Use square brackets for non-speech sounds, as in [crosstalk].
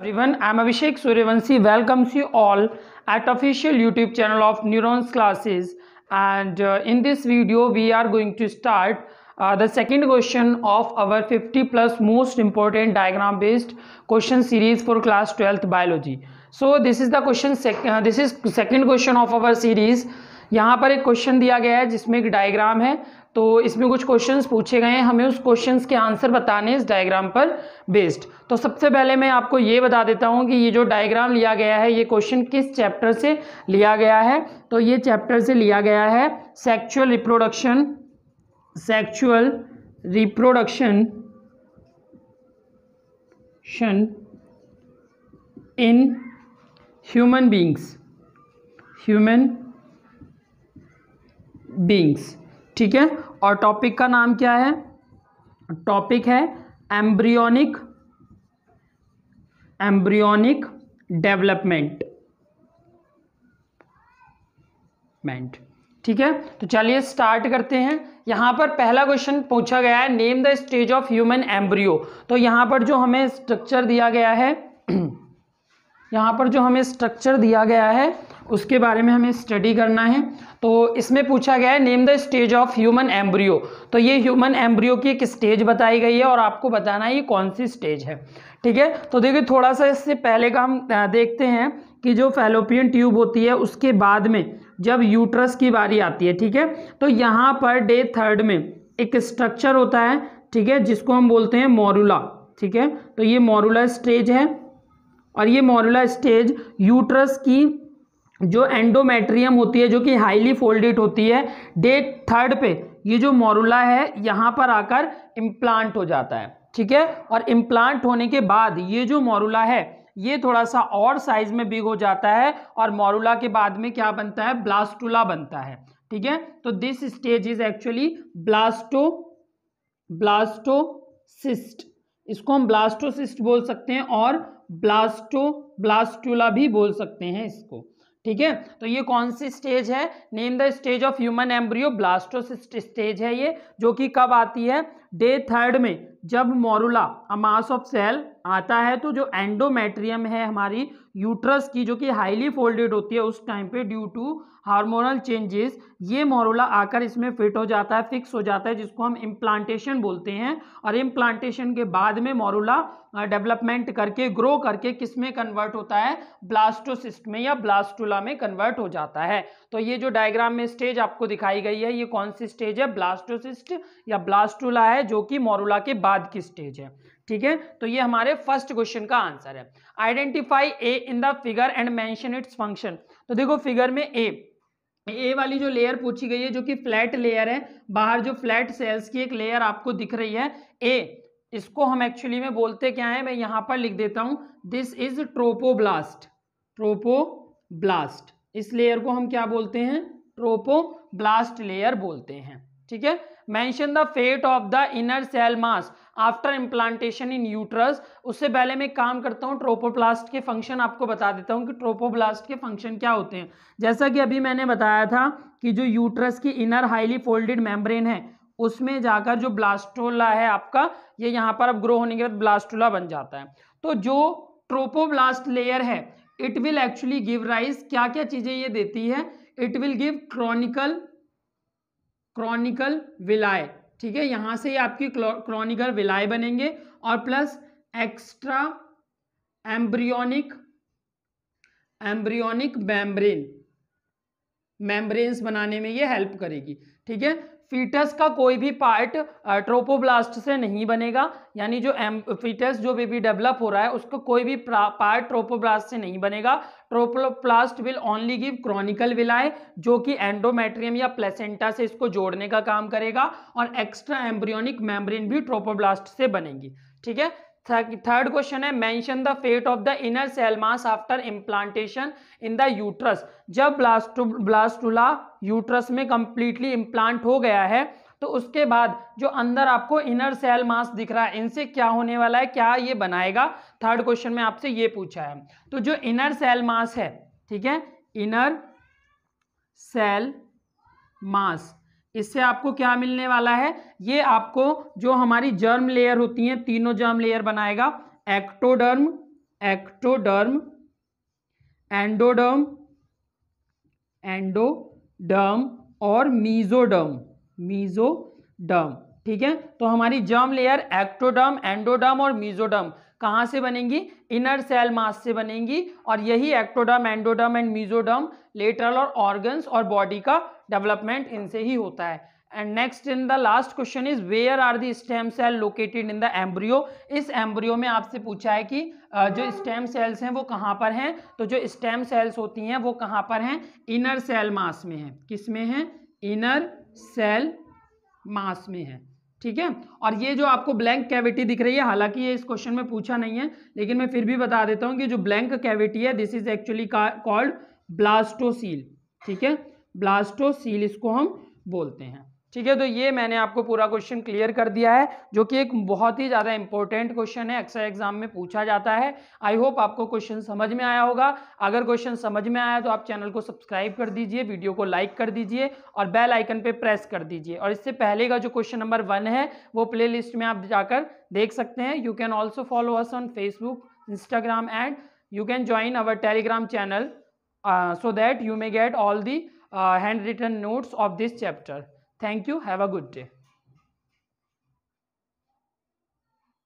Everyone, I'm Abhishek Suryavanshi. Welcomes you all at official YouTube channel of Neurons Classes. And uh, in this video, we are going to start uh, the second question of our 50 plus most important diagram based question series for class 12th biology. So this is the question. uh, this is second question of our series यहाँ पर एक question दिया गया है जिसमें एक diagram है तो इसमें कुछ क्वेश्चंस पूछे गए हैं हमें उस क्वेश्चंस के आंसर बताने इस डायग्राम पर बेस्ड तो सबसे पहले मैं आपको ये बता देता हूँ कि ये जो डायग्राम लिया गया है ये क्वेश्चन किस चैप्टर से लिया गया है तो ये चैप्टर से लिया गया है सेक्चुअल रिप्रोडक्शन सेक्चुअल रिप्रोडक्शन शन in human beings human beings ठीक है और टॉपिक का नाम क्या है टॉपिक है एम्ब्रियोनिक एम्ब्रियोनिक डेवलपमेंट मेंट ठीक है तो चलिए स्टार्ट करते हैं यहां पर पहला क्वेश्चन पूछा गया है name the stage of human embryo तो यहां पर जो हमें स्ट्रक्चर दिया गया है [clears throat] यहां पर जो हमें स्ट्रक्चर दिया गया है उसके बारे में हमें स्टडी करना है तो इसमें पूछा गया है name the stage of human embryo तो ये ह्यूमन एम्ब्रियो की एक स्टेज बताई गई है और आपको बताना है ये कौन सी स्टेज है ठीक है तो देखिए थोड़ा सा इससे पहले का हम देखते हैं कि जो फेलोपियन ट्यूब होती है उसके बाद में जब यूट्रस की बारी आती है ठीक है तो यहाँ पर डे थर्ड में एक स्ट्रक्चर होता है ठीक है जिसको हम बोलते हैं मोरूला ठीक है तो ये मोरूला स्टेज है और ये मोरूला स्टेज यूट्रस की जो एंडोमेट्रियम होती है जो कि हाईली फोल्डेड होती है डे थर्ड पे ये जो मोरूला है यहाँ पर आकर इम्प्लांट हो जाता है ठीक है और इम्प्लांट होने के बाद ये जो मोरूला है ये थोड़ा सा और साइज में बिग हो जाता है और मोरूला के बाद में क्या बनता है ब्लास्टुला बनता है ठीक है तो this stage is actually blasto blastocyst इसको हम ब्लास्टोसिस्ट बोल सकते हैं और ब्लास्टो ब्लास्टुला भी बोल सकते हैं इसको ठीक है तो ये कौन सी स्टेज है name the stage of human embryo blastocyst stage है ये जो कि कब आती है डे थर्ड में जब मोरूला अमास ऑफ सेल आता है तो जो एंडोमेट्रियम है हमारी यूट्रस की जो कि हाईली फोल्डेड होती है उस टाइम पे ड्यू टू हार्मोनल चेंजेस ये मोरोला आकर इसमें फिट हो जाता है फिक्स हो जाता है जिसको हम इम्प्लांटेशन बोलते हैं और इम्प्लांटेशन के बाद में मोरोला डेवलपमेंट करके ग्रो करके किस में कन्वर्ट होता है ब्लास्टोसिस्ट में या ब्लास्टुला में कन्वर्ट हो जाता है तो ये जो डायग्राम में स्टेज आपको दिखाई गई है ये कौन सी स्टेज है ब्लास्टोसिस्ट या ब्लास्टुला है जो कि मोरूला के बाद की स्टेज है ठीक है तो ये हमारे फर्स्ट क्वेश्चन का आंसर है identify A in the figure and mention its function तो देखो फिगर में ए ए वाली जो लेयर पूछी गई है जो कि फ्लैट लेयर है बाहर जो फ्लैट सेल्स की एक लेयर आपको दिख रही है ए इसको हम एक्चुअली में बोलते क्या है मैं यहां पर लिख देता हूं दिस इज ट्रोपोब्लास्ट ट्रोपोब्लास्ट इस लेयर को हम क्या बोलते हैं ट्रोपोब्लास्ट लेयर बोलते हैं ठीक है mention the fate of the inner cell mass after implantation in uterus उससे पहले मैं काम करता हूँ ट्रोपोप्लास्ट के फंक्शन आपको बता देता हूँ कि ट्रोपोप्लास्ट के फंक्शन क्या होते हैं जैसा कि अभी मैंने बताया था कि जो यूट्रस की इनर हाईली फोल्डेड मेम्ब्रेन है उसमें जाकर जो ब्लास्टोला है आपका ये यह यहाँ पर अब ग्रो होने के बाद ब्लास्टोला बन जाता है तो जो ट्रोपोब्लास्ट लेयर है it will actually give rise क्या क्या चीज़ें ये देती है it will give chorionic chorionic villi ठीक है यहाँ से आपकी क्रॉनिकल विलाय बनेंगे और plus extra embryonic embryonic membrane membranes बनाने में ये हेल्प करेगी ठीक है फीटस का कोई भी पार्ट ट्रोपोब्लास्ट से नहीं बनेगा यानी जो एम फीटस जो बेबी डेवलप हो रहा है उसका कोई भी पार्ट ट्रोपोब्लास्ट से नहीं बनेगा trophoblast will only give chorionic villi जो कि एंडोमेट्रियम या प्लेसेंटा से इसको जोड़ने का काम करेगा और एक्स्ट्रा एम्ब्रियोनिक मेम्ब्रेन भी ट्रोपोब्लास्ट से बनेगी ठीक है थर्ड क्वेश्चन है mention the fate of the inner cell mass after implantation in the uterus जब ब्लास्टो ब्लास्टुला यूट्रस में कंप्लीटली इम्प्लांट हो गया है तो उसके बाद जो अंदर आपको इनर सेल मास दिख रहा है इनसे क्या होने वाला है क्या ये बनाएगा थर्ड क्वेश्चन में आपसे ये पूछा है तो जो इनर सेल मास है ठीक है इनर सेल मास इससे आपको क्या मिलने वाला है ये आपको जो हमारी जर्म लेयर होती हैं तीनों जर्म लेयर बनाएगा एक्टोडर्म एक्टोडर्म एंडोडर्म एंडोडर्म और मीजोडर्म मीजोडर्म ठीक है तो हमारी जर्म लेयर एक्टोडर्म एंडोडर्म और मीजोडर्म कहाँ से बनेंगी इनर सेल मास से बनेंगी और यही ectoderm endoderm and mesoderm lateral और ऑर्गन्स और बॉडी का डेवलपमेंट इनसे ही होता है and next in the last question is where are the stem cell located in the embryo इस एम्ब्रियो में आपसे पूछा है कि जो स्टेम सेल्स हैं वो कहाँ पर हैं तो जो स्टेम सेल्स होती हैं वो कहाँ पर हैं इनर सेल मास में हैं किस में हैं इनर सेल मास में है ठीक है और ये जो आपको ब्लैंक कैविटी दिख रही है हालांकि ये इस क्वेश्चन में पूछा नहीं है लेकिन मैं फिर भी बता देता हूँ कि जो ब्लैंक कैविटी है this is actually called blastocoel ठीक है ब्लास्टोसील इसको हम बोलते हैं ठीक है तो ये मैंने आपको पूरा क्वेश्चन क्लियर कर दिया है जो कि एक बहुत ही ज़्यादा इंपॉर्टेंट क्वेश्चन है अक्सर एग्जाम में पूछा जाता है आई होप आपको क्वेश्चन समझ में आया होगा अगर क्वेश्चन समझ में आया तो आप चैनल को सब्सक्राइब कर दीजिए वीडियो को लाइक कर दीजिए और बेल आइकन पे प्रेस कर दीजिए और इससे पहले का जो क्वेश्चन नंबर वन है वो प्ले लिस्ट में आप जाकर देख सकते हैं you can also follow us on Facebook Instagram and you can join our Telegram channel so that you may get all the Uh, handwritten notes of this chapter. Thank you. Have a good day.